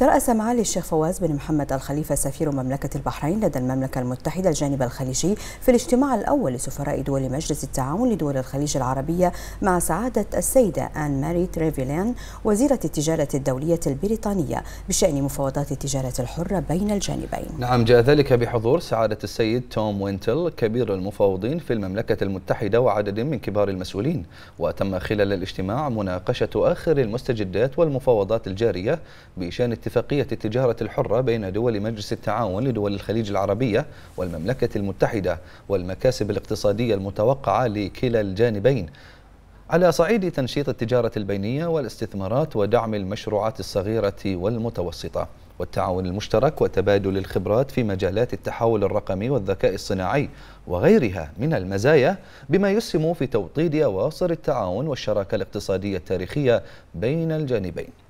ترأس معالي الشيخ فواز بن محمد الخليفة سفير مملكة البحرين لدى المملكة المتحدة الجانب الخليجي في الاجتماع الأول لسفراء دول مجلس التعاون لدول الخليج العربية مع سعادة السيدة آن ماري تريفيلان وزيرة التجارة الدولية البريطانية بشأن مفاوضات التجارة الحرة بين الجانبين نعم جاء ذلك بحضور سعادة السيد توم وينتل كبير المفاوضين في المملكة المتحدة وعدد من كبار المسؤولين وتم خلال الاجتماع مناقشة آخر المستجدات والمفاوضات الجارية بشأن اتفاقية التجارة الحرة بين دول مجلس التعاون لدول الخليج العربية والمملكة المتحدة والمكاسب الاقتصادية المتوقعة لكلا الجانبين على صعيد تنشيط التجارة البينية والاستثمارات ودعم المشروعات الصغيرة والمتوسطة والتعاون المشترك وتبادل الخبرات في مجالات التحول الرقمي والذكاء الصناعي وغيرها من المزايا بما يسهم في توطيد أواصر التعاون والشراكة الاقتصادية التاريخية بين الجانبين